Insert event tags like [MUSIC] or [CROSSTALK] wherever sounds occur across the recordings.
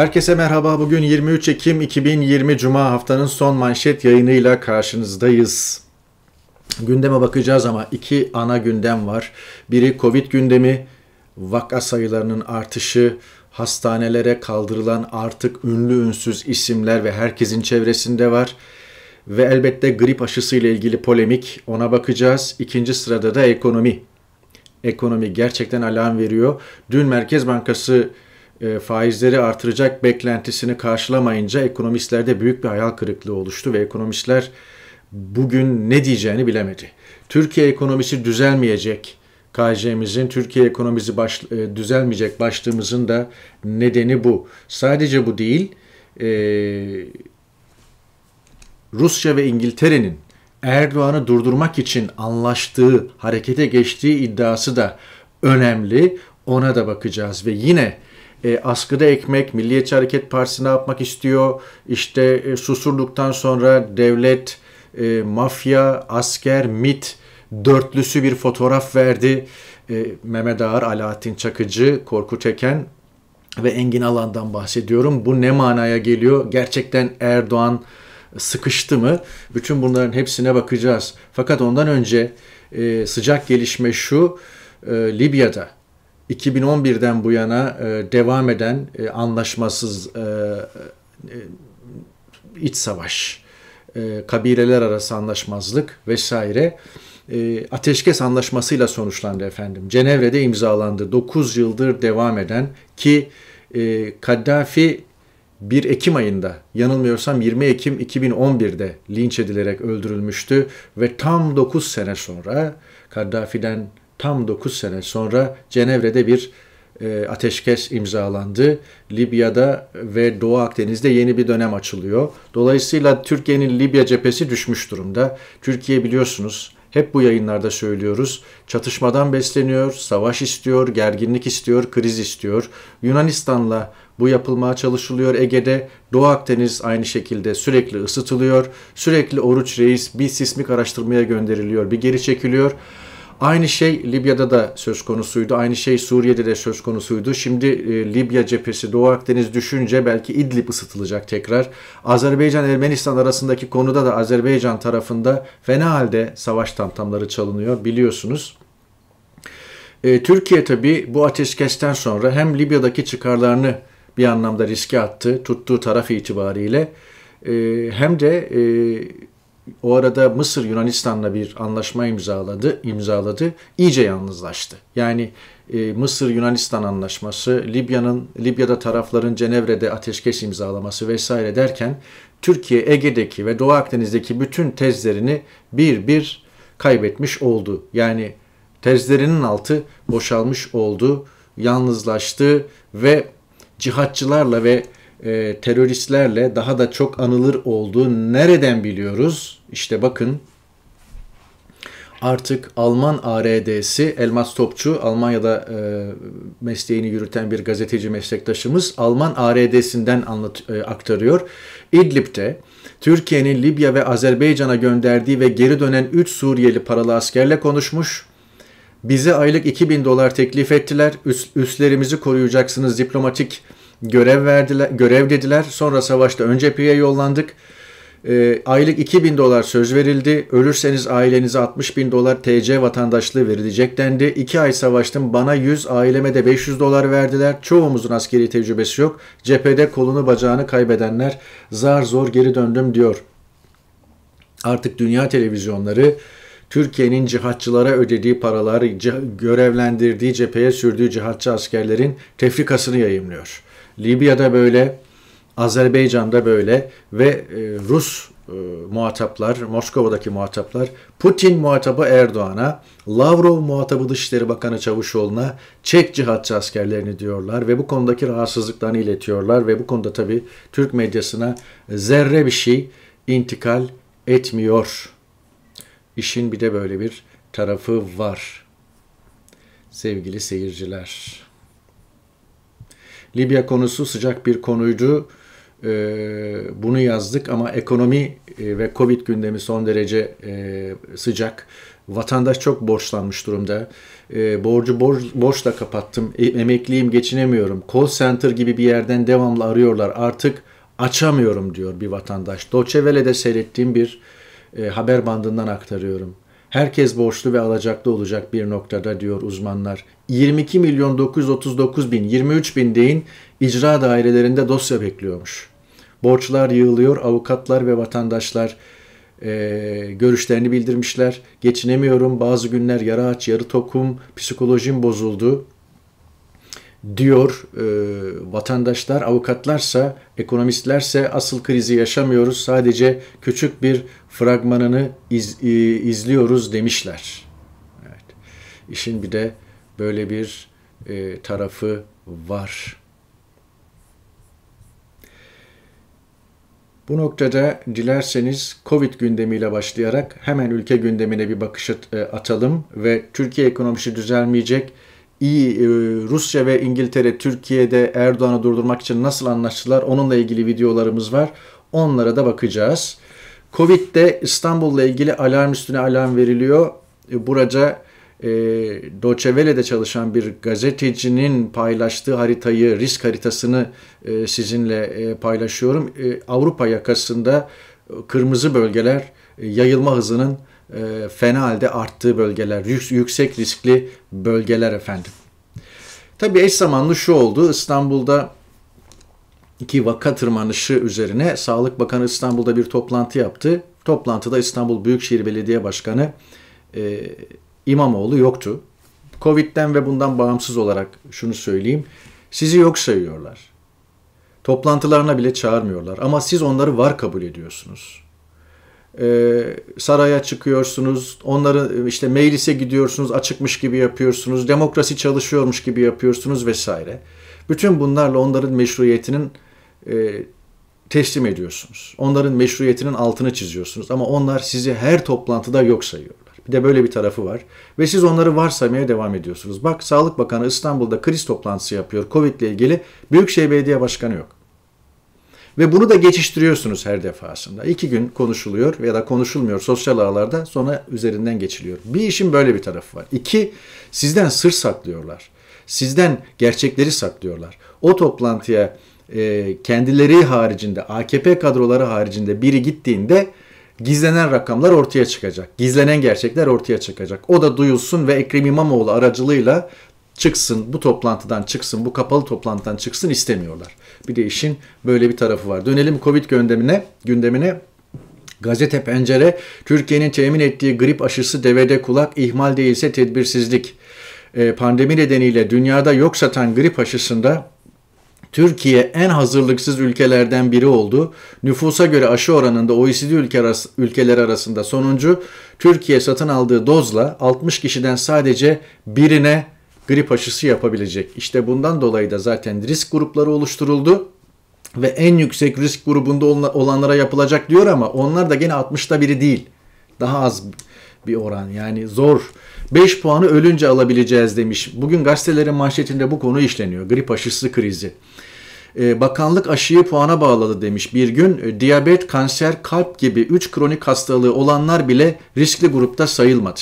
Herkese merhaba. Bugün 23 Ekim 2020 Cuma haftanın son manşet yayınıyla karşınızdayız. Gündeme bakacağız ama iki ana gündem var. Biri Covid gündemi, vaka sayılarının artışı, hastanelere kaldırılan artık ünlü ünsüz isimler ve herkesin çevresinde var. Ve elbette grip aşısı ile ilgili polemik ona bakacağız. İkinci sırada da ekonomi. Ekonomi gerçekten alarm veriyor. Dün Merkez Bankası e, faizleri artıracak beklentisini karşılamayınca ekonomistlerde büyük bir hayal kırıklığı oluştu ve ekonomistler bugün ne diyeceğini bilemedi. Türkiye ekonomisi düzelmeyecek KJ'mizin Türkiye ekonomisi baş, e, düzelmeyecek başlığımızın da nedeni bu. Sadece bu değil, e, Rusya ve İngiltere'nin Erdoğan'ı durdurmak için anlaştığı, harekete geçtiği iddiası da önemli. Ona da bakacağız ve yine e, askıda ekmek, Milliyetçi Hareket Partisi ne yapmak istiyor? İşte e, susurluktan sonra devlet, e, mafya, asker, MIT dörtlüsü bir fotoğraf verdi. E, Mehmet Ağar, Alaaddin Çakıcı, Korkut Eken ve Engin Alan'dan bahsediyorum. Bu ne manaya geliyor? Gerçekten Erdoğan sıkıştı mı? Bütün bunların hepsine bakacağız. Fakat ondan önce e, sıcak gelişme şu, e, Libya'da 2011'den bu yana e, devam eden e, anlaşmasız e, e, iç savaş, e, kabileler arası anlaşmazlık vesaire ateşkes anlaşmasıyla sonuçlandı efendim. Cenevre'de imzalandı. 9 yıldır devam eden ki Kaddafi 1 Ekim ayında yanılmıyorsam 20 Ekim 2011'de linç edilerek öldürülmüştü ve tam 9 sene sonra Kaddafi'den tam 9 sene sonra Cenevre'de bir e, ateşkes imzalandı. Libya'da ve Doğu Akdeniz'de yeni bir dönem açılıyor. Dolayısıyla Türkiye'nin Libya cephesi düşmüş durumda. Türkiye biliyorsunuz hep bu yayınlarda söylüyoruz. Çatışmadan besleniyor, savaş istiyor, gerginlik istiyor, kriz istiyor. Yunanistan'la bu yapılmaya çalışılıyor. Ege'de Doğu Akdeniz aynı şekilde sürekli ısıtılıyor. Sürekli Oruç Reis bir sismik araştırmaya gönderiliyor, bir geri çekiliyor. Aynı şey Libya'da da söz konusuydu. Aynı şey Suriye'de de söz konusuydu. Şimdi e, Libya cephesi Doğu Akdeniz düşünce belki İdlib ısıtılacak tekrar. Azerbaycan Ermenistan arasındaki konuda da Azerbaycan tarafında fena halde savaş tantamları çalınıyor biliyorsunuz. E, Türkiye tabi bu ateşkesten sonra hem Libya'daki çıkarlarını bir anlamda riske attı tuttuğu taraf itibariyle e, hem de e, o arada Mısır Yunanistan'la bir anlaşma imzaladı, imzaladı. İyice yalnızlaştı. Yani e, Mısır Yunanistan anlaşması, Libya'nın Libya'da tarafların Cenevre'de ateşkes imzalaması vesaire derken Türkiye Ege'deki ve Doğu Akdeniz'deki bütün tezlerini bir bir kaybetmiş oldu. Yani tezlerinin altı boşalmış oldu, yalnızlaştı ve cihatçılarla ve e, teröristlerle daha da çok anılır olduğu nereden biliyoruz? İşte bakın artık Alman ARD'si Elmas Topçu Almanya'da e, mesleğini yürüten bir gazeteci meslektaşımız Alman ARD'sinden anlat, e, aktarıyor. İdlib'de Türkiye'nin Libya ve Azerbaycan'a gönderdiği ve geri dönen 3 Suriyeli paralı askerle konuşmuş. Bize aylık 2000 dolar teklif ettiler. Üs, üslerimizi koruyacaksınız diplomatik görev verdiler, görev dediler. Sonra savaşta ön cepheye yollandık. E, aylık 2000 dolar söz verildi. Ölürseniz ailenize 60 bin dolar TC vatandaşlığı verilecek dendi. 2 ay savaştım. Bana 100, aileme de 500 dolar verdiler. Çoğumuzun askeri tecrübesi yok. Cephede kolunu bacağını kaybedenler zar zor geri döndüm diyor. Artık dünya televizyonları Türkiye'nin cihatçılara ödediği paraları görevlendirdiği cepheye sürdüğü cihatçı askerlerin tefrikasını yayımlıyor. Libya'da böyle, Azerbaycan'da böyle ve e, Rus e, muhataplar, Moskova'daki muhataplar Putin muhatabı Erdoğan'a, Lavrov muhatabı Dışişleri Bakanı Çavuşoğlu'na Çek cihatçı askerlerini diyorlar ve bu konudaki rahatsızlıklarını iletiyorlar ve bu konuda tabii Türk medyasına zerre bir şey intikal etmiyor. İşin bir de böyle bir tarafı var. Sevgili seyirciler. Libya konusu sıcak bir konuydu. Ee, bunu yazdık ama ekonomi e, ve Covid gündemi son derece e, sıcak. Vatandaş çok borçlanmış durumda. Ee, borcu borçla kapattım. E, emekliyim, geçinemiyorum. Call center gibi bir yerden devamlı arıyorlar. Artık açamıyorum diyor bir vatandaş. Doçevele'de seyrettiğim bir haber bandından aktarıyorum. Herkes borçlu ve alacaklı olacak bir noktada diyor uzmanlar. 22 milyon 939 bin, 23 bin deyin icra dairelerinde dosya bekliyormuş. Borçlar yığılıyor, avukatlar ve vatandaşlar e, görüşlerini bildirmişler. Geçinemiyorum, bazı günler yara aç, yarı tokum, psikolojim bozuldu diyor e, vatandaşlar, avukatlarsa, ekonomistlerse asıl krizi yaşamıyoruz. Sadece küçük bir fragmanını iz, e, izliyoruz demişler. Evet. İşin bir de böyle bir e, tarafı var. Bu noktada dilerseniz Covid gündemiyle başlayarak hemen ülke gündemine bir bakış e, atalım ve Türkiye ekonomisi düzelmeyecek iyi e, Rusya ve İngiltere Türkiye'de Erdoğan'ı durdurmak için nasıl anlaştılar onunla ilgili videolarımız var. Onlara da bakacağız. Covid'de İstanbul'la ilgili alarm üstüne alarm veriliyor. E, buraca e, Doçevele'de çalışan bir gazetecinin paylaştığı haritayı, risk haritasını e, sizinle e, paylaşıyorum. E, Avrupa yakasında e, kırmızı bölgeler e, yayılma hızının e, fena halde arttığı bölgeler, yüksek riskli bölgeler efendim. Tabi eş zamanlı şu oldu. İstanbul'da iki vaka tırmanışı üzerine Sağlık Bakanı İstanbul'da bir toplantı yaptı. Toplantıda İstanbul Büyükşehir Belediye Başkanı e, İmamoğlu yoktu. Covid'den ve bundan bağımsız olarak şunu söyleyeyim. Sizi yok sayıyorlar. Toplantılarına bile çağırmıyorlar ama siz onları var kabul ediyorsunuz. Ee, saraya çıkıyorsunuz, onları e, işte meclise gidiyorsunuz, açıkmış gibi yapıyorsunuz, demokrasi çalışıyormuş gibi yapıyorsunuz vesaire. Bütün bunlarla onların meşruiyetinin e, teslim ediyorsunuz. Onların meşruiyetinin altını çiziyorsunuz ama onlar sizi her toplantıda yok sayıyorlar. Bir de böyle bir tarafı var. Ve siz onları varsaymaya devam ediyorsunuz. Bak Sağlık Bakanı İstanbul'da kriz toplantısı yapıyor. Covid ile ilgili Büyükşehir Belediye Başkanı yok. Ve bunu da geçiştiriyorsunuz her defasında. İki gün konuşuluyor ya da konuşulmuyor sosyal ağlarda sonra üzerinden geçiliyor. Bir işin böyle bir tarafı var. İki, sizden sır saklıyorlar. Sizden gerçekleri saklıyorlar. O toplantıya e, kendileri haricinde, AKP kadroları haricinde biri gittiğinde gizlenen rakamlar ortaya çıkacak. Gizlenen gerçekler ortaya çıkacak. O da duyulsun ve Ekrem İmamoğlu aracılığıyla çıksın, bu toplantıdan çıksın, bu kapalı toplantıdan çıksın istemiyorlar. Bir de işin böyle bir tarafı var. Dönelim Covid gündemine. gündemine. Gazete Pencere, Türkiye'nin temin ettiği grip aşısı devede kulak, ihmal değilse tedbirsizlik. Ee, pandemi nedeniyle dünyada yok satan grip aşısında Türkiye en hazırlıksız ülkelerden biri oldu. Nüfusa göre aşı oranında OECD ülke arası, ülkeler arasında sonuncu. Türkiye satın aldığı dozla 60 kişiden sadece birine grip aşısı yapabilecek. İşte bundan dolayı da zaten risk grupları oluşturuldu ve en yüksek risk grubunda olanlara yapılacak diyor ama onlar da gene 60'ta biri değil. Daha az bir oran yani zor. 5 puanı ölünce alabileceğiz demiş. Bugün gazetelerin manşetinde bu konu işleniyor. Grip aşısı krizi. Ee, bakanlık aşıyı puana bağladı demiş. Bir gün e, diyabet, kanser, kalp gibi 3 kronik hastalığı olanlar bile riskli grupta sayılmadı.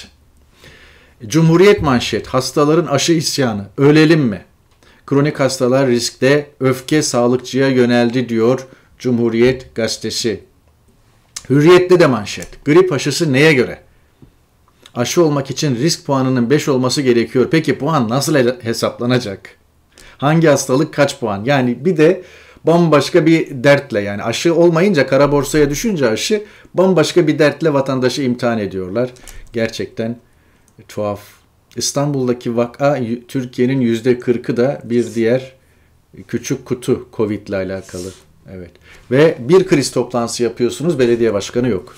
Cumhuriyet manşet, hastaların aşı isyanı, ölelim mi? Kronik hastalar riskte, öfke sağlıkçıya yöneldi diyor Cumhuriyet gazetesi. Hürriyette de manşet, grip aşısı neye göre? Aşı olmak için risk puanının 5 olması gerekiyor. Peki puan nasıl hesaplanacak? Hangi hastalık kaç puan? Yani bir de bambaşka bir dertle yani aşı olmayınca kara borsaya düşünce aşı bambaşka bir dertle vatandaşı imtihan ediyorlar. Gerçekten tuhaf. İstanbul'daki vaka Türkiye'nin yüzde kırkı da bir diğer küçük kutu Covid ile alakalı. Evet. Ve bir kriz toplantısı yapıyorsunuz belediye başkanı yok.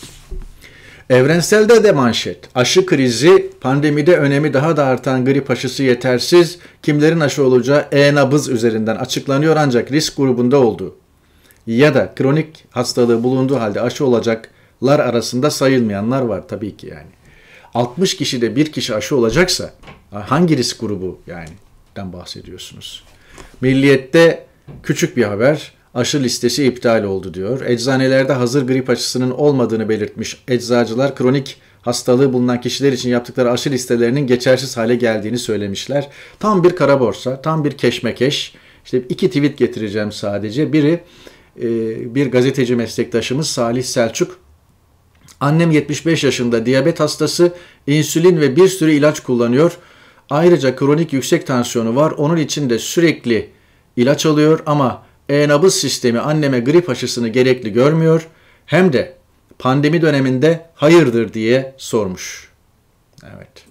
Evrenselde de manşet. Aşı krizi, pandemide önemi daha da artan grip aşısı yetersiz, kimlerin aşı olacağı e-nabız üzerinden açıklanıyor ancak risk grubunda oldu. Ya da kronik hastalığı bulunduğu halde aşı olacaklar arasında sayılmayanlar var tabii ki yani. 60 kişide bir kişi aşı olacaksa hangi risk grubu yani den bahsediyorsunuz? Milliyette küçük bir haber aşı listesi iptal oldu diyor. Eczanelerde hazır grip aşısının olmadığını belirtmiş eczacılar kronik hastalığı bulunan kişiler için yaptıkları aşı listelerinin geçersiz hale geldiğini söylemişler. Tam bir kara borsa, tam bir keşmekeş. İşte iki tweet getireceğim sadece. Biri e, bir gazeteci meslektaşımız Salih Selçuk Annem 75 yaşında diyabet hastası, insülin ve bir sürü ilaç kullanıyor. Ayrıca kronik yüksek tansiyonu var. Onun için de sürekli ilaç alıyor ama e-nabız sistemi anneme grip aşısını gerekli görmüyor. Hem de pandemi döneminde hayırdır diye sormuş. Evet.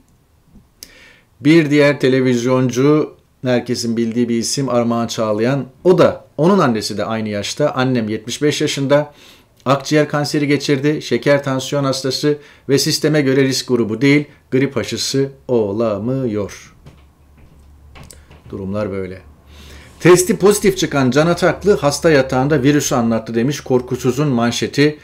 Bir diğer televizyoncu herkesin bildiği bir isim Armağan Çağlayan. O da onun annesi de aynı yaşta. Annem 75 yaşında. Akciğer kanseri geçirdi, şeker tansiyon hastası ve sisteme göre risk grubu değil, grip aşısı olamıyor. Durumlar böyle. Testi pozitif çıkan Can Ataklı hasta yatağında virüsü anlattı demiş Korkusuz'un manşeti.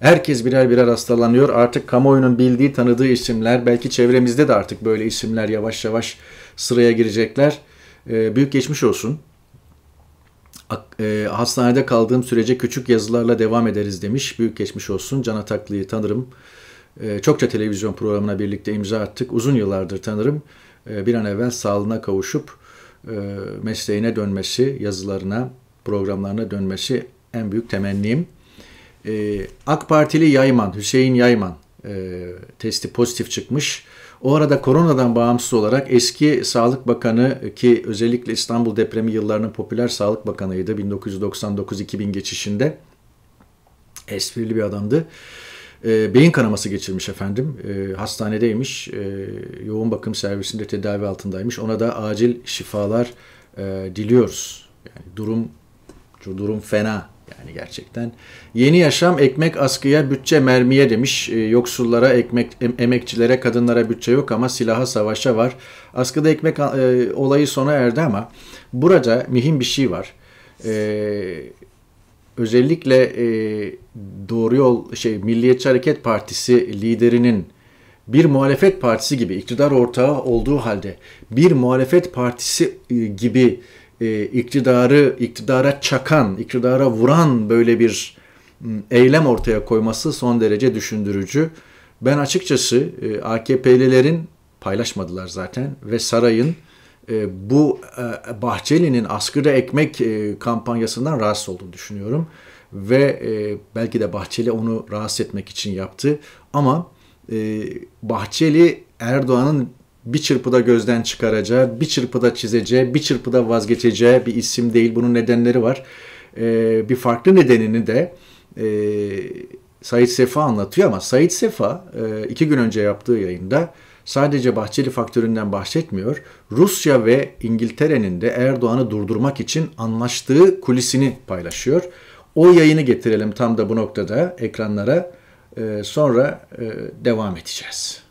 Herkes birer birer hastalanıyor. Artık kamuoyunun bildiği, tanıdığı isimler, belki çevremizde de artık böyle isimler yavaş yavaş sıraya girecekler. Ee, büyük geçmiş olsun. E, hastanede kaldığım sürece küçük yazılarla devam ederiz demiş. Büyük geçmiş olsun. Can Ataklı'yı tanırım. E, çokça televizyon programına birlikte imza attık. Uzun yıllardır tanırım. E, bir an evvel sağlığına kavuşup mesleğine dönmesi, yazılarına, programlarına dönmesi en büyük temennim. AK Partili Yayman, Hüseyin Yayman testi pozitif çıkmış. O arada koronadan bağımsız olarak eski Sağlık Bakanı ki özellikle İstanbul depremi yıllarının popüler Sağlık Bakanıydı 1999-2000 geçişinde esprili bir adamdı. E, beyin kanaması geçirmiş efendim. E, hastanedeymiş. E, yoğun bakım servisinde tedavi altındaymış. Ona da acil şifalar e, diliyoruz. Yani durum durum fena yani gerçekten yeni yaşam ekmek askıya bütçe mermiye demiş. E, yoksullara ekmek em, emekçilere kadınlara bütçe yok ama silaha savaşa var. Askıda ekmek e, olayı sona erdi ama burada mühim bir şey var. E, özellikle e, doğru yol şey Milliyetçi Hareket Partisi liderinin bir muhalefet partisi gibi iktidar ortağı olduğu halde bir muhalefet partisi e, gibi e, iktidarı iktidara çakan, iktidara vuran böyle bir ıı, eylem ortaya koyması son derece düşündürücü. Ben açıkçası e, AKP'lilerin paylaşmadılar zaten ve sarayın e, bu e, Bahçeli'nin askıda ekmek e, kampanyasından rahatsız olduğunu düşünüyorum. Ve e, belki de Bahçeli onu rahatsız etmek için yaptı. Ama e, Bahçeli Erdoğan'ın bir çırpıda gözden çıkaracağı, bir çırpıda çizeceği, bir çırpıda vazgeçeceği bir isim değil. Bunun nedenleri var. Ee, bir farklı nedenini de e, Said Sefa anlatıyor ama Said Sefa e, iki gün önce yaptığı yayında sadece Bahçeli faktöründen bahsetmiyor. Rusya ve İngiltere'nin de Erdoğan'ı durdurmak için anlaştığı kulisini paylaşıyor. O yayını getirelim tam da bu noktada ekranlara. Ee, sonra e, devam edeceğiz.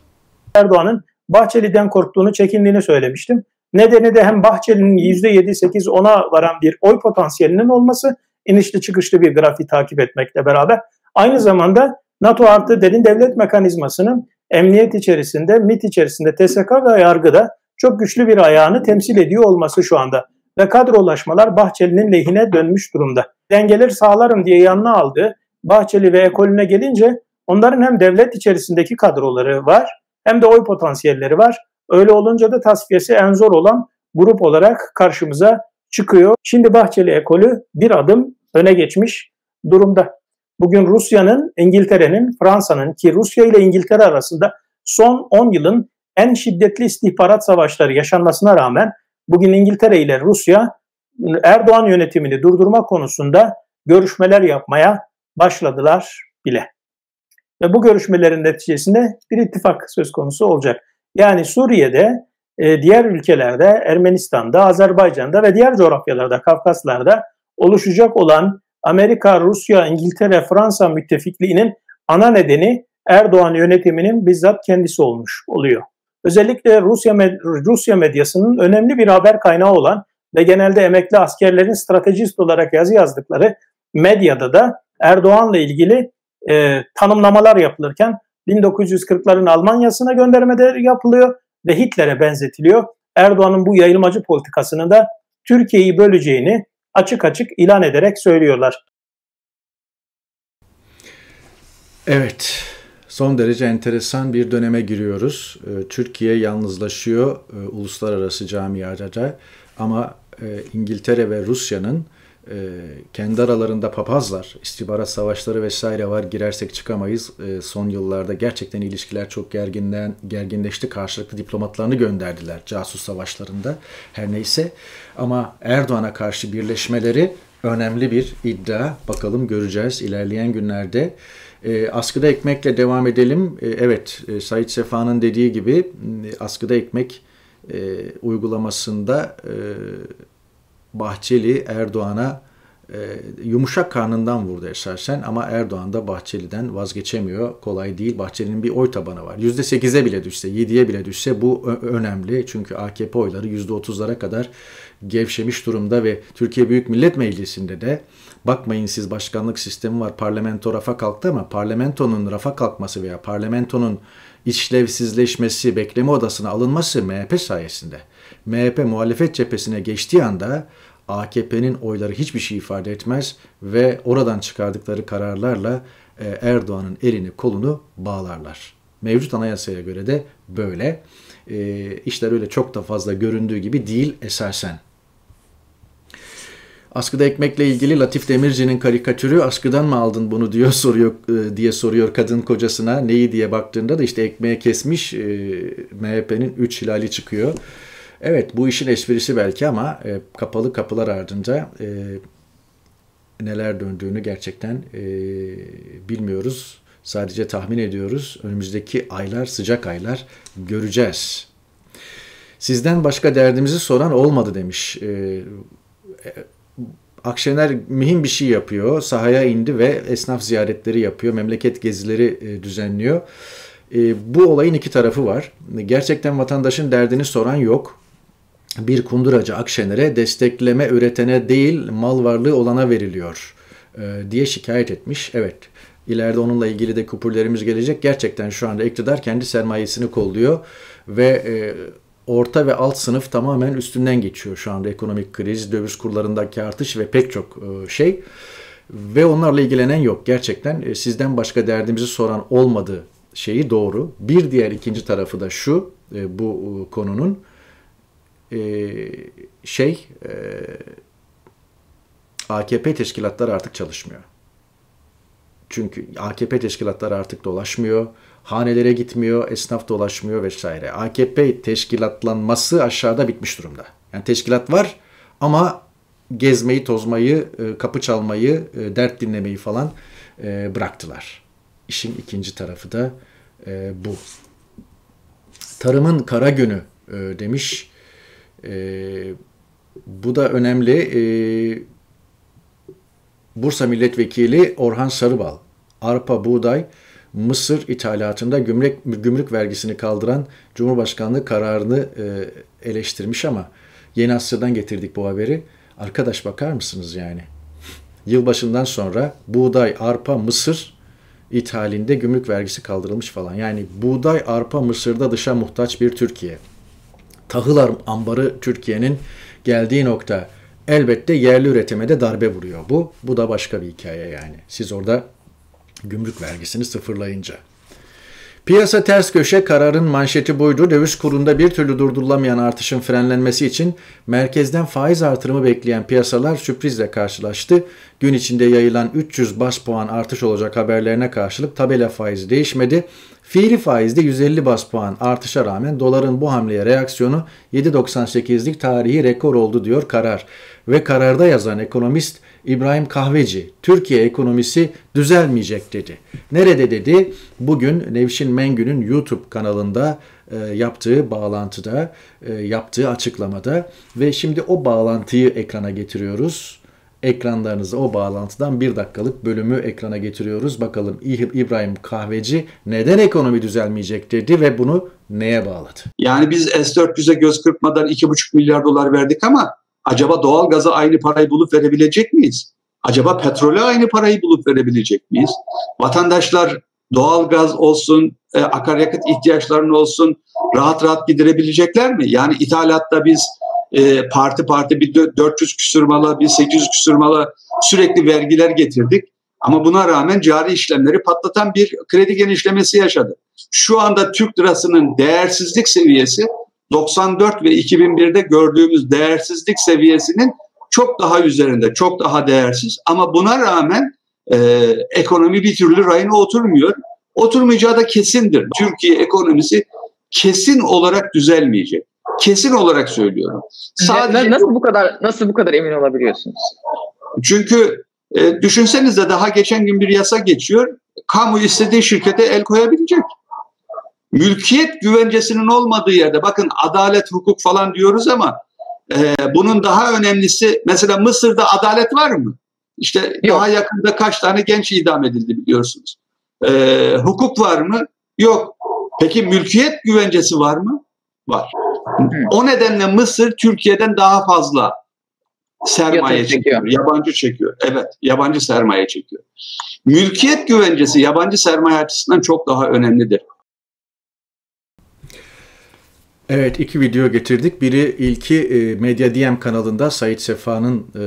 Erdoğan'ın Bahçeli'den korktuğunu, çekindiğini söylemiştim. Nedeni de hem Bahçeli'nin %7-8 10'a varan bir oy potansiyelinin olması, inişli çıkışlı bir grafiği takip etmekle beraber aynı zamanda NATO artı derin devlet mekanizmasının emniyet içerisinde, MIT içerisinde, TSK ve yargıda çok güçlü bir ayağını temsil ediyor olması şu anda. Ve kadrolaşmalar Bahçeli'nin lehine dönmüş durumda. Dengeleri sağlarım diye yanına aldı. Bahçeli ve ekolüne gelince onların hem devlet içerisindeki kadroları var hem de oy potansiyelleri var. Öyle olunca da tasfiyesi en zor olan grup olarak karşımıza çıkıyor. Şimdi Bahçeli ekolü bir adım öne geçmiş durumda. Bugün Rusya'nın, İngiltere'nin, Fransa'nın ki Rusya ile İngiltere arasında son 10 yılın en şiddetli istihbarat savaşları yaşanmasına rağmen bugün İngiltere ile Rusya Erdoğan yönetimini durdurma konusunda görüşmeler yapmaya başladılar bile. Ve bu görüşmelerin neticesinde bir ittifak söz konusu olacak. Yani Suriye'de, e, diğer ülkelerde, Ermenistan'da, Azerbaycan'da ve diğer coğrafyalarda, Kafkaslar'da oluşacak olan Amerika, Rusya, İngiltere, Fransa müttefikliğinin ana nedeni Erdoğan yönetiminin bizzat kendisi olmuş oluyor. Özellikle Rusya, med- Rusya medyasının önemli bir haber kaynağı olan ve genelde emekli askerlerin stratejist olarak yazı yazdıkları medyada da Erdoğan'la ilgili e, tanımlamalar yapılırken 1940'ların Almanya'sına göndermede yapılıyor ve Hitler'e benzetiliyor. Erdoğan'ın bu yayılmacı politikasını da Türkiye'yi böleceğini açık açık ilan ederek söylüyorlar. Evet, son derece enteresan bir döneme giriyoruz. E, Türkiye yalnızlaşıyor e, uluslararası camiada ama e, İngiltere ve Rusya'nın e, kendi aralarında papazlar, istihbarat savaşları vesaire var. Girersek çıkamayız. E, son yıllarda gerçekten ilişkiler çok gerginden gerginleşti. Karşılıklı diplomatlarını gönderdiler casus savaşlarında. Her neyse ama Erdoğan'a karşı birleşmeleri önemli bir iddia. Bakalım göreceğiz ilerleyen günlerde. E, askıda ekmekle devam edelim. E, evet, e, Said Sefa'nın dediği gibi e, askıda ekmek e, uygulamasında e, Bahçeli Erdoğan'a e, yumuşak karnından vurdu esasen ama Erdoğan da Bahçeli'den vazgeçemiyor. Kolay değil. Bahçeli'nin bir oy tabanı var. %8'e bile düşse, 7'ye bile düşse bu önemli. Çünkü AKP oyları %30'lara kadar gevşemiş durumda ve Türkiye Büyük Millet Meclisi'nde de bakmayın siz başkanlık sistemi var, parlamento rafa kalktı ama parlamentonun rafa kalkması veya parlamentonun işlevsizleşmesi, bekleme odasına alınması MHP sayesinde. MHP muhalefet cephesine geçtiği anda AKP'nin oyları hiçbir şey ifade etmez ve oradan çıkardıkları kararlarla e, Erdoğan'ın elini kolunu bağlarlar. Mevcut anayasaya göre de böyle. E, işler öyle çok da fazla göründüğü gibi değil esasen. Askıda ekmekle ilgili Latif Demirci'nin karikatürü askıdan mı aldın bunu diyor [LAUGHS] soruyor e, diye soruyor kadın kocasına neyi diye baktığında da işte ekmeğe kesmiş e, MHP'nin 3 hilali çıkıyor. Evet bu işin esprisi belki ama e, kapalı kapılar ardında e, neler döndüğünü gerçekten e, bilmiyoruz. Sadece tahmin ediyoruz. Önümüzdeki aylar sıcak aylar göreceğiz. Sizden başka derdimizi soran olmadı demiş. E, e Akşener mühim bir şey yapıyor. Sahaya indi ve esnaf ziyaretleri yapıyor. Memleket gezileri e, düzenliyor. E, bu olayın iki tarafı var. Gerçekten vatandaşın derdini soran yok bir kunduracı Akşener'e destekleme üretene değil mal varlığı olana veriliyor e, diye şikayet etmiş. Evet ileride onunla ilgili de kupürlerimiz gelecek. Gerçekten şu anda iktidar kendi sermayesini kolluyor ve e, orta ve alt sınıf tamamen üstünden geçiyor şu anda ekonomik kriz, döviz kurlarındaki artış ve pek çok e, şey. Ve onlarla ilgilenen yok gerçekten. sizden başka derdimizi soran olmadı şeyi doğru. Bir diğer ikinci tarafı da şu bu konunun ee, şey e, AKP teşkilatları artık çalışmıyor. Çünkü AKP teşkilatları artık dolaşmıyor, hanelere gitmiyor, esnaf dolaşmıyor vesaire. AKP teşkilatlanması aşağıda bitmiş durumda. Yani teşkilat var ama gezmeyi, tozmayı, e, kapı çalmayı, e, dert dinlemeyi falan bıraktılar. İşin ikinci tarafı da bu. Tarımın kara günü demiş e, bu da önemli. E, Bursa Milletvekili Orhan Sarıbal, arpa, buğday, Mısır ithalatında gümrük, gümrük vergisini kaldıran Cumhurbaşkanlığı kararını e, eleştirmiş ama Yeni asırdan getirdik bu haberi. Arkadaş bakar mısınız yani? Yılbaşından sonra buğday, arpa, mısır ithalinde gümrük vergisi kaldırılmış falan. Yani buğday, arpa, mısırda dışa muhtaç bir Türkiye tahıl ambarı Türkiye'nin geldiği nokta. Elbette yerli üretime de darbe vuruyor bu. Bu da başka bir hikaye yani. Siz orada gümrük vergisini sıfırlayınca. Piyasa ters köşe kararın manşeti buydu. Döviz kurunda bir türlü durdurulamayan artışın frenlenmesi için merkezden faiz artırımı bekleyen piyasalar sürprizle karşılaştı. Gün içinde yayılan 300 bas puan artış olacak haberlerine karşılık tabela faizi değişmedi. Fiili faizde 150 bas puan artışa rağmen doların bu hamleye reaksiyonu 7.98'lik tarihi rekor oldu diyor karar. Ve kararda yazan ekonomist İbrahim Kahveci, Türkiye ekonomisi düzelmeyecek dedi. Nerede dedi? Bugün Nevşin Mengü'nün YouTube kanalında e, yaptığı bağlantıda, e, yaptığı açıklamada ve şimdi o bağlantıyı ekrana getiriyoruz ekranlarınızı o bağlantıdan bir dakikalık bölümü ekrana getiriyoruz. Bakalım İbrahim Kahveci neden ekonomi düzelmeyecek dedi ve bunu neye bağladı? Yani biz S-400'e göz kırpmadan 2,5 milyar dolar verdik ama acaba doğal gaza aynı parayı bulup verebilecek miyiz? Acaba petrole aynı parayı bulup verebilecek miyiz? Vatandaşlar doğal gaz olsun, e, akaryakıt ihtiyaçlarının olsun rahat rahat gidirebilecekler mi? Yani ithalatta biz e, parti parti bir 400 küsür mala, bir 800 küsür mala sürekli vergiler getirdik. Ama buna rağmen cari işlemleri patlatan bir kredi genişlemesi yaşadı. Şu anda Türk lirasının değersizlik seviyesi 94 ve 2001'de gördüğümüz değersizlik seviyesinin çok daha üzerinde, çok daha değersiz. Ama buna rağmen e, ekonomi bir türlü rayına oturmuyor. Oturmayacağı da kesindir. Türkiye ekonomisi kesin olarak düzelmeyecek. Kesin olarak söylüyorum. Sadece nasıl bu kadar nasıl bu kadar emin olabiliyorsunuz? Çünkü e, düşünsenize daha geçen gün bir yasa geçiyor. Kamu istediği şirkete el koyabilecek. Mülkiyet güvencesinin olmadığı yerde bakın adalet, hukuk falan diyoruz ama e, bunun daha önemlisi mesela Mısır'da adalet var mı? İşte Yok. daha yakında kaç tane genç idam edildi biliyorsunuz. E, hukuk var mı? Yok. Peki mülkiyet güvencesi var mı? Var. O nedenle Mısır Türkiye'den daha fazla sermaye çekiyor. çekiyor. Yabancı çekiyor. Evet, yabancı sermaye çekiyor. Mülkiyet güvencesi yabancı sermaye açısından çok daha önemlidir. Evet iki video getirdik. Biri ilki e, Medya Diem kanalında Sait Sefa'nın e,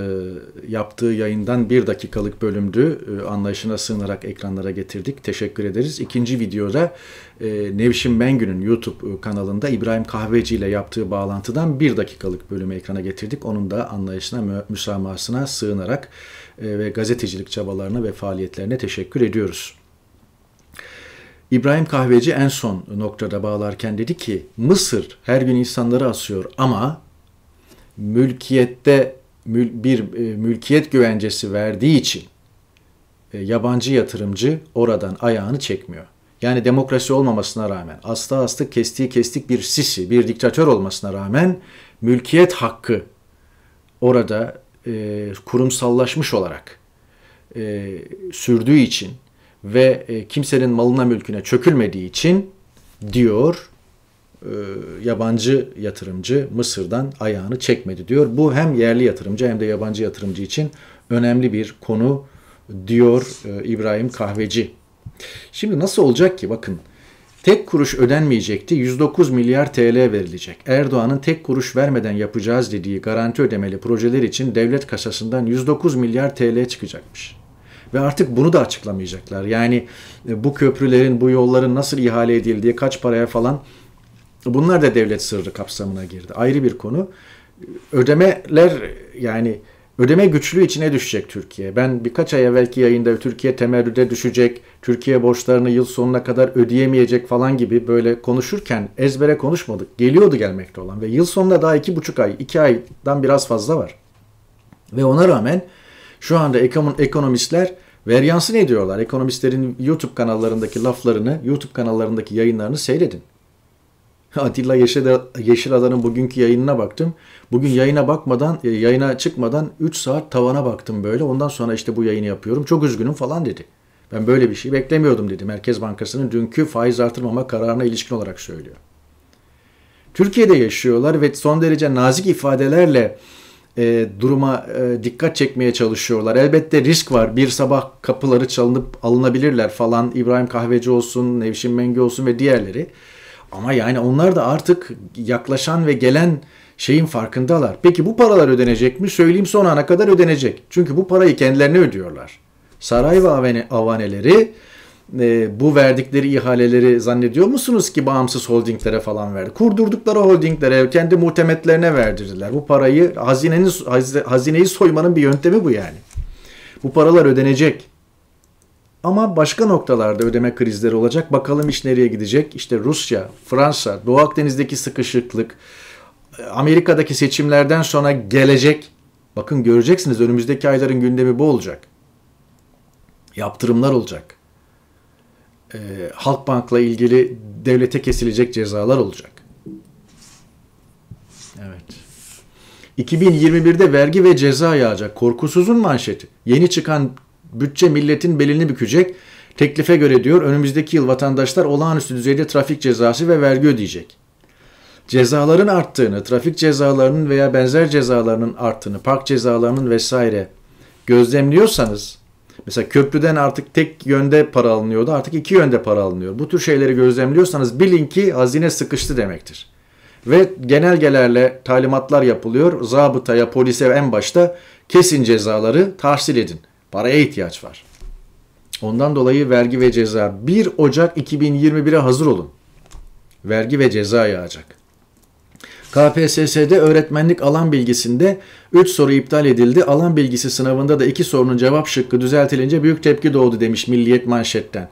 yaptığı yayından bir dakikalık bölümdü. E, anlayışına sığınarak ekranlara getirdik. Teşekkür ederiz. İkinci videoda e, Nevşin Mengü'nün YouTube kanalında İbrahim Kahveci ile yaptığı bağlantıdan bir dakikalık bölümü ekrana getirdik. Onun da anlayışına, mü müsamahasına sığınarak ve gazetecilik çabalarına ve faaliyetlerine teşekkür ediyoruz. İbrahim Kahveci en son noktada bağlarken dedi ki Mısır her gün insanları asıyor ama mülkiyette bir e, mülkiyet güvencesi verdiği için e, yabancı yatırımcı oradan ayağını çekmiyor. Yani demokrasi olmamasına rağmen, asla aslı kestiği kestik bir sisi, bir diktatör olmasına rağmen mülkiyet hakkı orada e, kurumsallaşmış olarak e, sürdüğü için ve e, kimsenin malına mülküne çökülmediği için diyor e, yabancı yatırımcı Mısır'dan ayağını çekmedi diyor. Bu hem yerli yatırımcı hem de yabancı yatırımcı için önemli bir konu diyor e, İbrahim Kahveci. Şimdi nasıl olacak ki bakın tek kuruş ödenmeyecekti 109 milyar TL verilecek. Erdoğan'ın tek kuruş vermeden yapacağız dediği garanti ödemeli projeler için devlet kasasından 109 milyar TL çıkacakmış. Ve artık bunu da açıklamayacaklar. Yani e, bu köprülerin, bu yolların nasıl ihale edildiği, kaç paraya falan bunlar da devlet sırrı kapsamına girdi. Ayrı bir konu. Ödemeler yani ödeme güçlüğü içine düşecek Türkiye. Ben birkaç ay evvelki yayında Türkiye temerrüde düşecek, Türkiye borçlarını yıl sonuna kadar ödeyemeyecek falan gibi böyle konuşurken ezbere konuşmadık. Geliyordu gelmekte olan ve yıl sonunda daha iki buçuk ay, iki aydan biraz fazla var. Ve ona rağmen şu anda ekonomistler ne diyorlar? Ekonomistlerin YouTube kanallarındaki laflarını, YouTube kanallarındaki yayınlarını seyredin. [LAUGHS] Atilla Yeşilada'nın bugünkü yayınına baktım. Bugün yayına bakmadan, e, yayına çıkmadan 3 saat tavana baktım böyle. Ondan sonra işte bu yayını yapıyorum. Çok üzgünüm falan dedi. Ben böyle bir şey beklemiyordum dedi. Merkez Bankası'nın dünkü faiz artırmama kararına ilişkin olarak söylüyor. Türkiye'de yaşıyorlar ve son derece nazik ifadelerle e, duruma e, dikkat çekmeye çalışıyorlar. Elbette risk var. Bir sabah kapıları çalınıp alınabilirler falan. İbrahim Kahveci olsun, Nevşin Mengü olsun ve diğerleri. Ama yani onlar da artık yaklaşan ve gelen şeyin farkındalar. Peki bu paralar ödenecek mi? Söyleyeyim son ana kadar ödenecek. Çünkü bu parayı kendilerine ödüyorlar. Saray ve avaneleri e, bu verdikleri ihaleleri zannediyor musunuz ki bağımsız holdinglere falan verdi? Kurdurdukları holdinglere, kendi muhtemetlerine verdirdiler. Bu parayı hazinenin hazineyi soymanın bir yöntemi bu yani. Bu paralar ödenecek. Ama başka noktalarda ödeme krizleri olacak. Bakalım iş nereye gidecek? İşte Rusya, Fransa, Doğu Akdeniz'deki sıkışıklık, Amerika'daki seçimlerden sonra gelecek. Bakın göreceksiniz önümüzdeki ayların gündemi bu olacak. Yaptırımlar olacak e, Halkbank'la ilgili devlete kesilecek cezalar olacak. Evet. 2021'de vergi ve ceza yağacak. Korkusuzun manşeti. Yeni çıkan bütçe milletin belini bükecek. Teklife göre diyor önümüzdeki yıl vatandaşlar olağanüstü düzeyde trafik cezası ve vergi ödeyecek. Cezaların arttığını, trafik cezalarının veya benzer cezalarının arttığını, park cezalarının vesaire gözlemliyorsanız Mesela köprüden artık tek yönde para alınıyordu. Artık iki yönde para alınıyor. Bu tür şeyleri gözlemliyorsanız bilin ki hazine sıkıştı demektir. Ve genelgelerle talimatlar yapılıyor. Zabıtaya, polise en başta kesin cezaları tahsil edin. Paraya ihtiyaç var. Ondan dolayı vergi ve ceza 1 Ocak 2021'e hazır olun. Vergi ve ceza yağacak. KPSS'de öğretmenlik alan bilgisinde 3 soru iptal edildi. Alan bilgisi sınavında da 2 sorunun cevap şıkkı düzeltilince büyük tepki doğdu demiş Milliyet manşetten.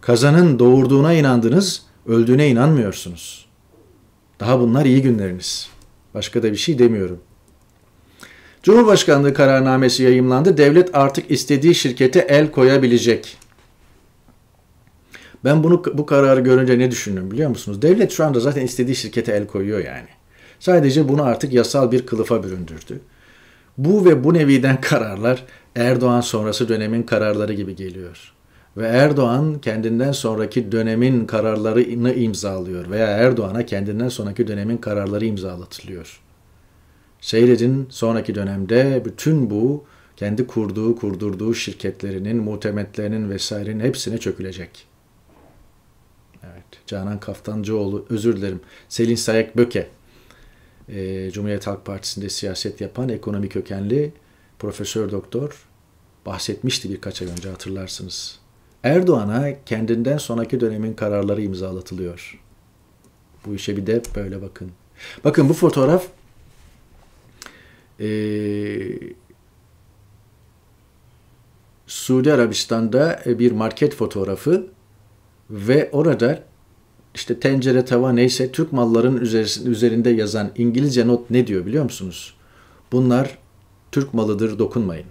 Kazanın doğurduğuna inandınız, öldüğüne inanmıyorsunuz. Daha bunlar iyi günleriniz. Başka da bir şey demiyorum. Cumhurbaşkanlığı kararnamesi yayımlandı. Devlet artık istediği şirkete el koyabilecek. Ben bunu bu kararı görünce ne düşündüm biliyor musunuz? Devlet şu anda zaten istediği şirkete el koyuyor yani. Sadece bunu artık yasal bir kılıfa büründürdü. Bu ve bu neviden [LAUGHS] kararlar Erdoğan sonrası dönemin kararları gibi geliyor. Ve Erdoğan kendinden sonraki dönemin kararlarını imzalıyor veya Erdoğan'a kendinden sonraki dönemin kararları imzalatılıyor. Seyredin sonraki dönemde bütün bu kendi kurduğu, kurdurduğu şirketlerinin, muhtemetlerinin vesairenin hepsine çökülecek.'' Evet. Canan Kaftancıoğlu, özür dilerim. Selin Sayak Böke. E, Cumhuriyet Halk Partisi'nde siyaset yapan ekonomi kökenli profesör doktor bahsetmişti birkaç ay önce hatırlarsınız. Erdoğan'a kendinden sonraki dönemin kararları imzalatılıyor. Bu işe bir de böyle bakın. Bakın bu fotoğraf e, Suudi Arabistan'da bir market fotoğrafı ve orada işte tencere, tava neyse Türk malların üzerinde yazan İngilizce not ne diyor biliyor musunuz? Bunlar Türk malıdır dokunmayın.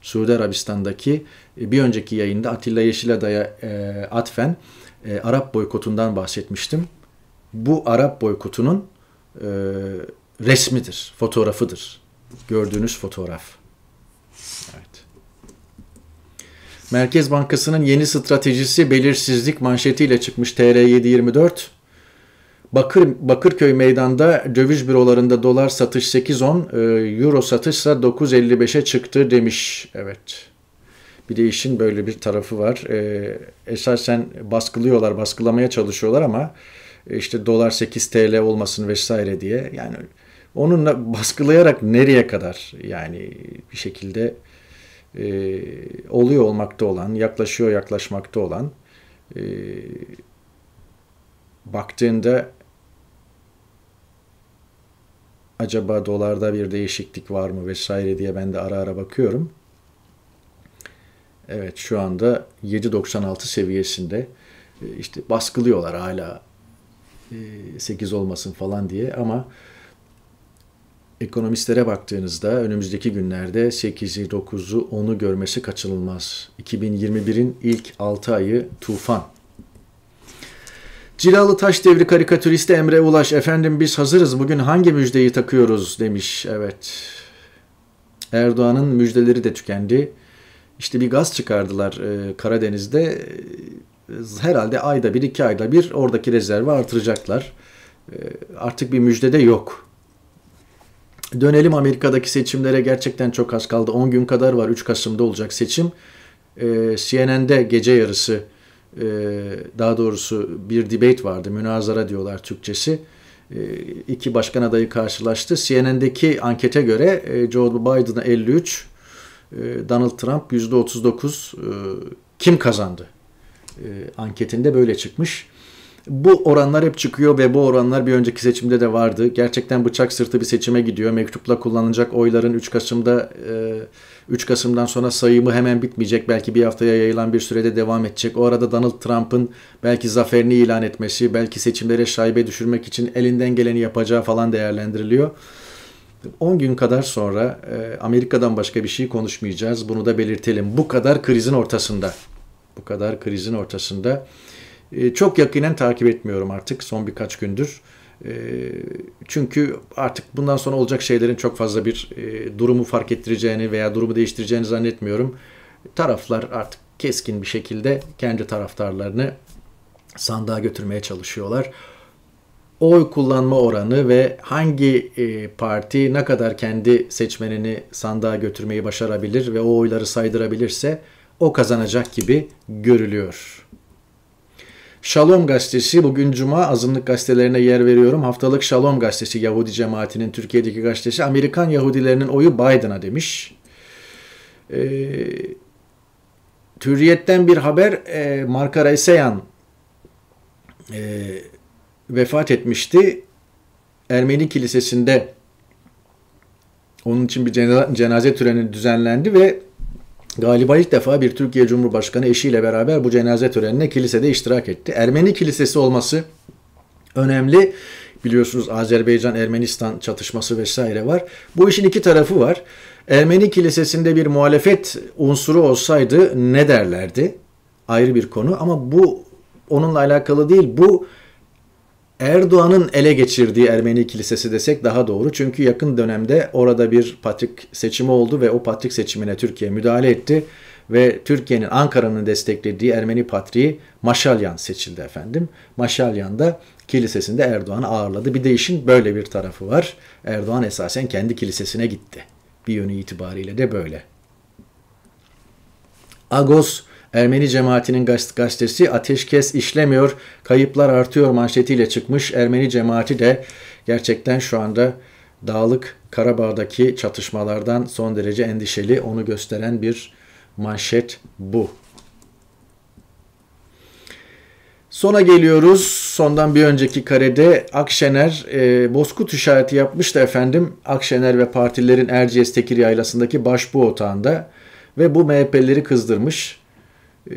Suudi Arabistan'daki e, bir önceki yayında Atilla Yeşilada'ya e, atfen e, Arap boykotundan bahsetmiştim. Bu Arap boykotunun e, resmidir, fotoğrafıdır. Gördüğünüz fotoğraf. Merkez Bankası'nın yeni stratejisi belirsizlik manşetiyle çıkmış TR724. Bakır, Bakırköy meydanda döviz bürolarında dolar satış 8.10, e, euro satışsa 9.55'e çıktı demiş. Evet. Bir de işin böyle bir tarafı var. E, esasen baskılıyorlar, baskılamaya çalışıyorlar ama e, işte dolar 8 TL olmasın vesaire diye. Yani onunla baskılayarak nereye kadar yani bir şekilde e, oluyor olmakta olan, yaklaşıyor yaklaşmakta olan e, baktığında acaba dolarda bir değişiklik var mı vesaire diye ben de ara ara bakıyorum. Evet şu anda 7.96 seviyesinde ee, işte baskılıyorlar hala 8 olmasın falan diye ama Ekonomistlere baktığınızda önümüzdeki günlerde 8'i, 9'u, 10'u görmesi kaçınılmaz. 2021'in ilk 6 ayı tufan. Cilalı Taş Devri karikatüristi Emre Ulaş, efendim biz hazırız bugün hangi müjdeyi takıyoruz demiş. Evet, Erdoğan'ın müjdeleri de tükendi. İşte bir gaz çıkardılar e, Karadeniz'de. E, herhalde ayda bir, iki ayda bir oradaki rezervi artıracaklar. E, artık bir müjde de yok. Dönelim Amerika'daki seçimlere gerçekten çok az kaldı. 10 gün kadar var 3 Kasım'da olacak seçim. Ee, CNN'de gece yarısı e, daha doğrusu bir debate vardı. Münazara diyorlar Türkçesi. Ee, iki başkan adayı karşılaştı. CNN'deki ankete göre e, Joe Biden'a 53, e, Donald Trump %39 kim kazandı? anketinde böyle çıkmış. Bu oranlar hep çıkıyor ve bu oranlar bir önceki seçimde de vardı. Gerçekten bıçak sırtı bir seçime gidiyor. Mektupla kullanılacak oyların 3 Kasım'da 3 e, Kasım'dan sonra sayımı hemen bitmeyecek. Belki bir haftaya yayılan bir sürede devam edecek. O arada Donald Trump'ın belki zaferini ilan etmesi, belki seçimlere şaibe düşürmek için elinden geleni yapacağı falan değerlendiriliyor. 10 gün kadar sonra e, Amerika'dan başka bir şey konuşmayacağız. Bunu da belirtelim. Bu kadar krizin ortasında. Bu kadar krizin ortasında e, çok yakinen takip etmiyorum artık son birkaç gündür. E, çünkü artık bundan sonra olacak şeylerin çok fazla bir e, durumu fark ettireceğini veya durumu değiştireceğini zannetmiyorum. Taraflar artık keskin bir şekilde kendi taraftarlarını sandığa götürmeye çalışıyorlar. Oy kullanma oranı ve hangi parti ne kadar kendi seçmenini sandığa götürmeyi başarabilir ve o oyları saydırabilirse o kazanacak gibi görülüyor. Şalom gazetesi bugün cuma azınlık gazetelerine yer veriyorum. Haftalık Şalom gazetesi Yahudi cemaatinin Türkiye'deki gazetesi Amerikan Yahudilerinin oyu Biden'a demiş. Ee, Hürriyet'ten bir haber e, Marka Reyseyan e, vefat etmişti. Ermeni kilisesinde onun için bir cenaze, cenaze töreni düzenlendi ve Galiba ilk defa bir Türkiye Cumhurbaşkanı eşiyle beraber bu cenaze törenine kilisede iştirak etti. Ermeni kilisesi olması önemli. Biliyorsunuz Azerbaycan-Ermenistan çatışması vesaire var. Bu işin iki tarafı var. Ermeni kilisesinde bir muhalefet unsuru olsaydı ne derlerdi? Ayrı bir konu ama bu onunla alakalı değil. Bu Erdoğan'ın ele geçirdiği Ermeni kilisesi desek daha doğru. Çünkü yakın dönemde orada bir patrik seçimi oldu ve o patrik seçimine Türkiye müdahale etti. Ve Türkiye'nin Ankara'nın desteklediği Ermeni patriği Maşalyan seçildi efendim. Maşalyan da kilisesinde Erdoğan'ı ağırladı. Bir de işin böyle bir tarafı var. Erdoğan esasen kendi kilisesine gitti. Bir yönü itibariyle de böyle. Agos Ermeni cemaatinin gazetesi ateşkes işlemiyor, kayıplar artıyor manşetiyle çıkmış. Ermeni cemaati de gerçekten şu anda Dağlık Karabağ'daki çatışmalardan son derece endişeli. Onu gösteren bir manşet bu. Sona geliyoruz. Sondan bir önceki karede Akşener e, bozkurt işareti yapmıştı efendim. Akşener ve partilerin Erciyes Tekir Yaylası'ndaki başbu otağında ve bu MHP'leri kızdırmış. Ee,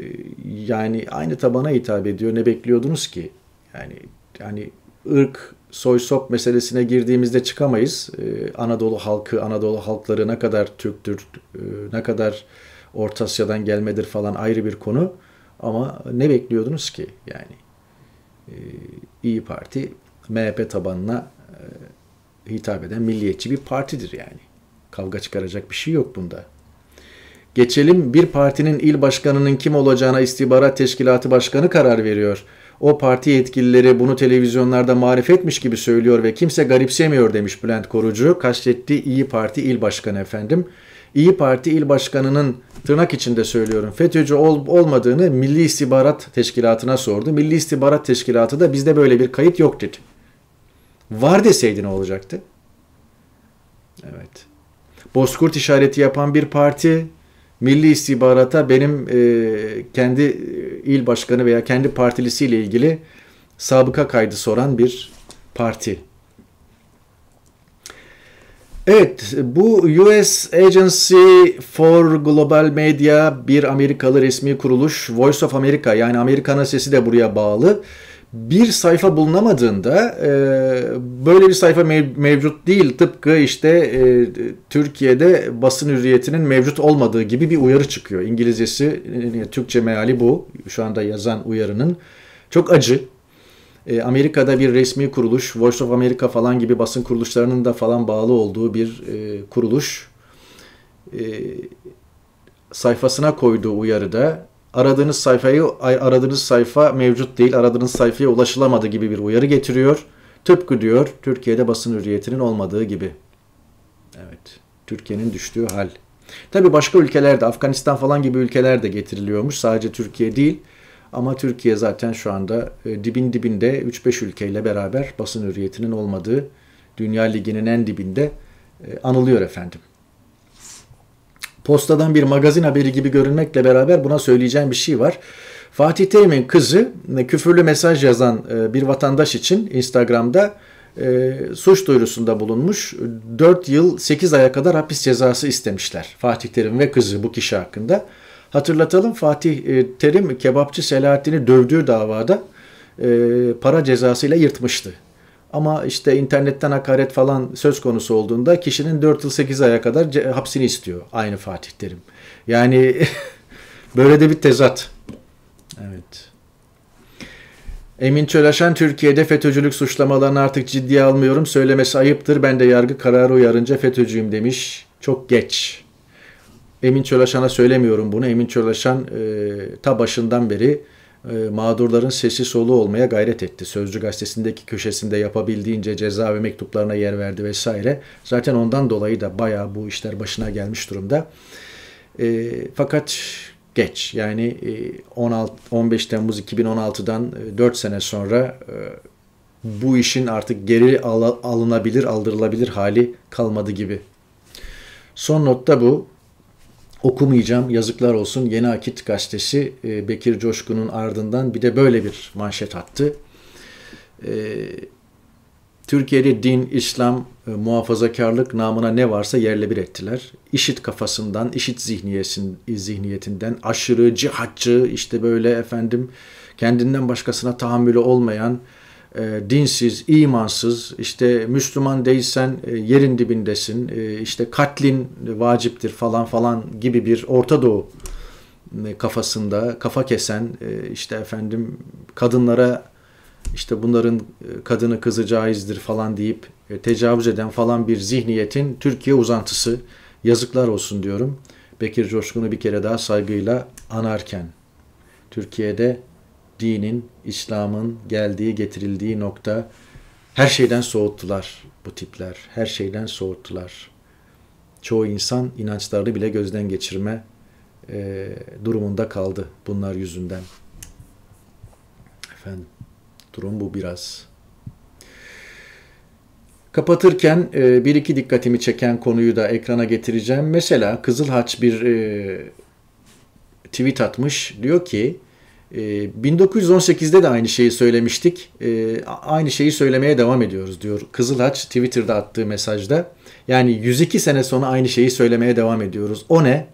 yani aynı tabana hitap ediyor. Ne bekliyordunuz ki? Yani yani ırk, soy sop meselesine girdiğimizde çıkamayız. Ee, Anadolu halkı, Anadolu halkları ne kadar Türktür, e, ne kadar Orta Asya'dan gelmedir falan ayrı bir konu. Ama ne bekliyordunuz ki? Yani e, İyi Parti MHP tabanına e, hitap eden milliyetçi bir partidir yani. Kavga çıkaracak bir şey yok bunda. Geçelim bir partinin il başkanının kim olacağına istihbarat teşkilatı başkanı karar veriyor. O parti yetkilileri bunu televizyonlarda marifetmiş gibi söylüyor ve kimse garipsemiyor demiş Bülent Korucu. Kastettiği İyi Parti il başkanı efendim. İyi Parti il başkanının tırnak içinde söylüyorum FETÖ'cü ol, olmadığını Milli İstihbarat Teşkilatı'na sordu. Milli İstihbarat Teşkilatı da bizde böyle bir kayıt yok dedi. Var deseydi ne olacaktı? Evet. Bozkurt işareti yapan bir parti milli istihbarata benim e, kendi e, il başkanı veya kendi partilisiyle ilgili sabıka kaydı soran bir parti. Evet, bu US Agency for Global Media bir Amerikalı resmi kuruluş. Voice of America yani Amerika'nın sesi de buraya bağlı bir sayfa bulunamadığında e, böyle bir sayfa mev- mevcut değil. Tıpkı işte e, Türkiye'de basın hürriyetinin mevcut olmadığı gibi bir uyarı çıkıyor. İngilizcesi, e, Türkçe meali bu. Şu anda yazan uyarının. Çok acı. E, Amerika'da bir resmi kuruluş, Voice of America falan gibi basın kuruluşlarının da falan bağlı olduğu bir e, kuruluş. E, sayfasına koyduğu uyarıda aradığınız sayfayı aradığınız sayfa mevcut değil, aradığınız sayfaya ulaşılamadı gibi bir uyarı getiriyor. Tıpkı diyor Türkiye'de basın hürriyetinin olmadığı gibi. Evet. Türkiye'nin düştüğü hal. Tabii başka ülkelerde Afganistan falan gibi ülkelerde getiriliyormuş. Sadece Türkiye değil. Ama Türkiye zaten şu anda e, dibin dibinde 3-5 ülkeyle beraber basın hürriyetinin olmadığı Dünya Ligi'nin en dibinde e, anılıyor efendim postadan bir magazin haberi gibi görünmekle beraber buna söyleyeceğim bir şey var. Fatih Terim'in kızı e, küfürlü mesaj yazan e, bir vatandaş için Instagram'da e, suç duyurusunda bulunmuş. 4 yıl 8 aya kadar hapis cezası istemişler. Fatih Terim ve kızı bu kişi hakkında. Hatırlatalım Fatih Terim kebapçı Selahattin'i dövdüğü davada e, para cezasıyla yırtmıştı. Ama işte internetten hakaret falan söz konusu olduğunda kişinin 4 yıl 8 aya kadar hapsini istiyor aynı Fatih Terim. Yani [LAUGHS] böyle de bir tezat. Evet. Emin Çölaşan Türkiye'de FETÖ'cülük suçlamalarını artık ciddiye almıyorum. Söylemesi ayıptır. Ben de yargı kararı uyarınca FETÖ'cüyüm demiş. Çok geç. Emin Çölaşan'a söylemiyorum bunu. Emin Çölaşan e, ta başından beri e, mağdurların sesi soluğu olmaya gayret etti. Sözcü gazetesindeki köşesinde yapabildiğince ceza ve mektuplarına yer verdi vesaire. Zaten ondan dolayı da bayağı bu işler başına gelmiş durumda. E, fakat geç yani 16 e, 15 Temmuz 2016'dan 4 e, sene sonra bu işin artık geri alınabilir, aldırılabilir hali kalmadı gibi. Son notta bu okumayacağım. Yazıklar olsun. Yeni Akit gazetesi e, Bekir Coşkun'un ardından bir de böyle bir manşet attı. E, Türkiye'de din, İslam, e, muhafazakarlık namına ne varsa yerle bir ettiler. İşit kafasından, işit e, zihniyetinden, aşırı, cihatçı, işte böyle efendim kendinden başkasına tahammülü olmayan, e, dinsiz, imansız, işte Müslüman değilsen e, yerin dibindesin, e, işte katlin vaciptir falan falan gibi bir Orta Doğu kafasında kafa kesen e, işte efendim kadınlara işte bunların e, kadını kızı caizdir falan deyip e, tecavüz eden falan bir zihniyetin Türkiye uzantısı. Yazıklar olsun diyorum. Bekir Coşkun'u bir kere daha saygıyla anarken Türkiye'de dinin, İslam'ın geldiği, getirildiği nokta her şeyden soğuttular bu tipler. Her şeyden soğuttular. Çoğu insan inançlarını bile gözden geçirme e, durumunda kaldı bunlar yüzünden. Efendim, durum bu biraz. Kapatırken e, bir iki dikkatimi çeken konuyu da ekrana getireceğim. Mesela Kızıl Haç bir e, tweet atmış. Diyor ki 1918'de ee, de aynı şeyi söylemiştik. Ee, aynı şeyi söylemeye devam ediyoruz diyor Kızılhaç Twitter'da attığı mesajda. Yani 102 sene sonra aynı şeyi söylemeye devam ediyoruz. O ne?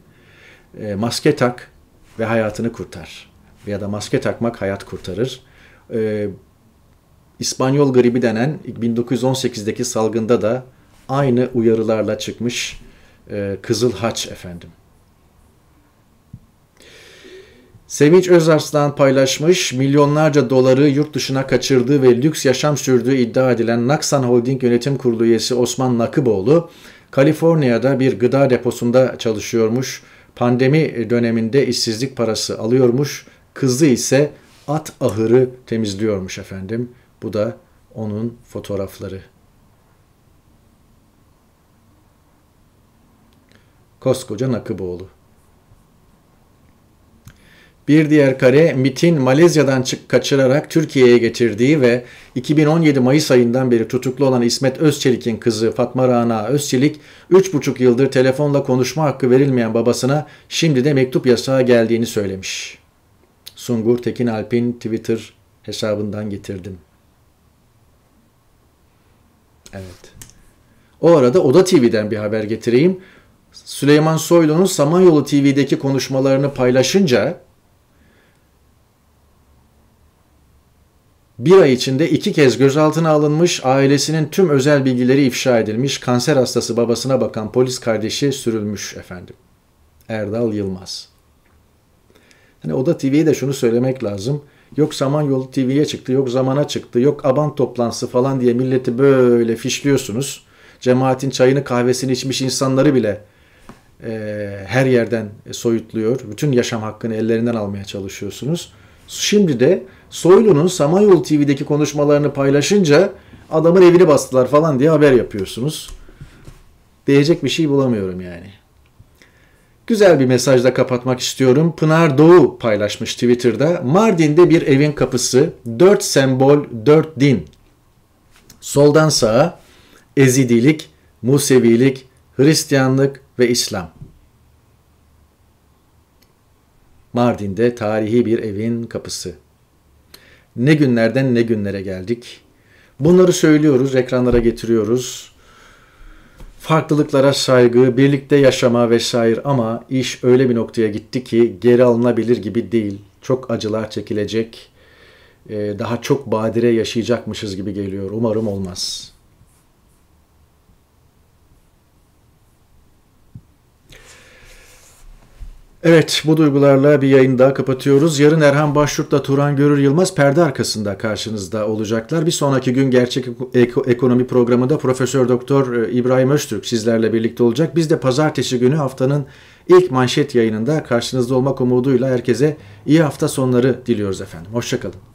Ee, maske tak ve hayatını kurtar. Ya da maske takmak hayat kurtarır. İspanyol gribi denen 1918'deki salgında da aynı uyarılarla çıkmış e, Kızılhaç efendim. Sevinç Özarslan paylaşmış, milyonlarca doları yurt dışına kaçırdığı ve lüks yaşam sürdüğü iddia edilen Naksan Holding Yönetim Kurulu üyesi Osman Nakıboğlu, Kaliforniya'da bir gıda deposunda çalışıyormuş, pandemi döneminde işsizlik parası alıyormuş, kızı ise at ahırı temizliyormuş efendim. Bu da onun fotoğrafları. Koskoca Nakıboğlu. Bir diğer kare MIT'in Malezya'dan çık kaçırarak Türkiye'ye getirdiği ve 2017 Mayıs ayından beri tutuklu olan İsmet Özçelik'in kızı Fatma Rana Özçelik 3,5 yıldır telefonla konuşma hakkı verilmeyen babasına şimdi de mektup yasağı geldiğini söylemiş. Sungur Tekin Alp'in Twitter hesabından getirdim. Evet. O arada Oda TV'den bir haber getireyim. Süleyman Soylu'nun Samanyolu TV'deki konuşmalarını paylaşınca Bir ay içinde iki kez gözaltına alınmış, ailesinin tüm özel bilgileri ifşa edilmiş, kanser hastası babasına bakan polis kardeşi sürülmüş efendim. Erdal Yılmaz. Hani Oda TV'ye de şunu söylemek lazım. Yok Samanyolu TV'ye çıktı, yok Zaman'a çıktı, yok Aban toplantısı falan diye milleti böyle fişliyorsunuz. Cemaatin çayını kahvesini içmiş insanları bile e, her yerden soyutluyor. Bütün yaşam hakkını ellerinden almaya çalışıyorsunuz. Şimdi de Soylu'nun Samanyolu TV'deki konuşmalarını paylaşınca adamın evini bastılar falan diye haber yapıyorsunuz. Diyecek bir şey bulamıyorum yani. Güzel bir mesajla kapatmak istiyorum. Pınar Doğu paylaşmış Twitter'da. Mardin'de bir evin kapısı, dört sembol, dört din. Soldan sağa Ezidilik, Musevilik, Hristiyanlık ve İslam. Mardin'de tarihi bir evin kapısı. Ne günlerden ne günlere geldik. Bunları söylüyoruz, ekranlara getiriyoruz. Farklılıklara saygı, birlikte yaşama vesaire ama iş öyle bir noktaya gitti ki geri alınabilir gibi değil. Çok acılar çekilecek. Daha çok badire yaşayacakmışız gibi geliyor. Umarım olmaz.'' Evet bu duygularla bir yayın daha kapatıyoruz. Yarın Erhan Başyurt'la Turan Görür Yılmaz perde arkasında karşınızda olacaklar. Bir sonraki gün gerçek ekonomi programında Profesör Doktor e, İbrahim Öztürk sizlerle birlikte olacak. Biz de pazartesi günü haftanın ilk manşet yayınında karşınızda olmak umuduyla herkese iyi hafta sonları diliyoruz efendim. Hoşçakalın.